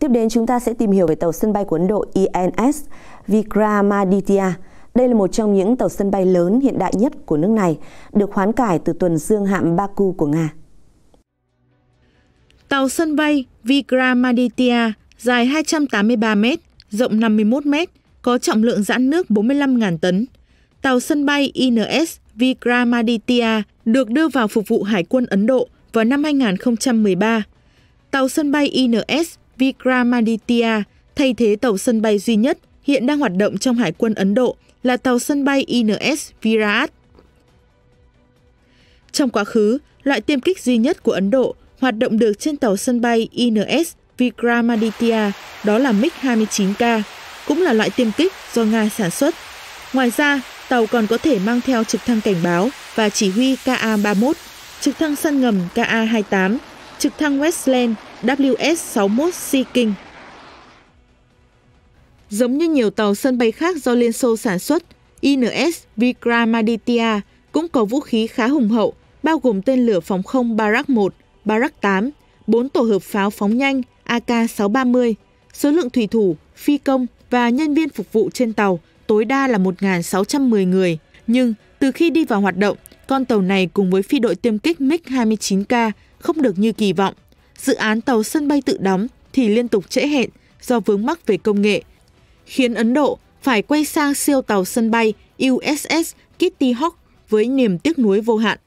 Tiếp đến chúng ta sẽ tìm hiểu về tàu sân bay của Ấn Độ INS Vikramaditya. Đây là một trong những tàu sân bay lớn hiện đại nhất của nước này, được hoán cải từ tuần dương hạm Baku của Nga. Tàu sân bay Vikramaditya dài 283 m, rộng 51 m, có trọng lượng giãn nước 45.000 tấn. Tàu sân bay INS Vikramaditya được đưa vào phục vụ Hải quân Ấn Độ vào năm 2013. Tàu sân bay INS Vikramaditya thay thế tàu sân bay duy nhất hiện đang hoạt động trong Hải quân Ấn Độ là tàu sân bay INS Virat. Trong quá khứ, loại tiêm kích duy nhất của Ấn Độ hoạt động được trên tàu sân bay INS Vikramaditya đó là MiG-29K, cũng là loại tiêm kích do Nga sản xuất. Ngoài ra, tàu còn có thể mang theo trực thăng cảnh báo và chỉ huy Ka-31, trực thăng săn ngầm Ka-28 trực thăng Westland WS-61 Sea King. Giống như nhiều tàu sân bay khác do Liên Xô sản xuất, INS Vikramaditya cũng có vũ khí khá hùng hậu, bao gồm tên lửa phòng không Barak 1, Barak 8, 4 tổ hợp pháo phóng nhanh AK-630, số lượng thủy thủ, phi công và nhân viên phục vụ trên tàu tối đa là 1.610 người. Nhưng từ khi đi vào hoạt động, con tàu này cùng với phi đội tiêm kích MiG-29K không được như kỳ vọng. Dự án tàu sân bay tự đóng thì liên tục trễ hẹn do vướng mắc về công nghệ, khiến Ấn Độ phải quay sang siêu tàu sân bay USS Kitty Hawk với niềm tiếc nuối vô hạn.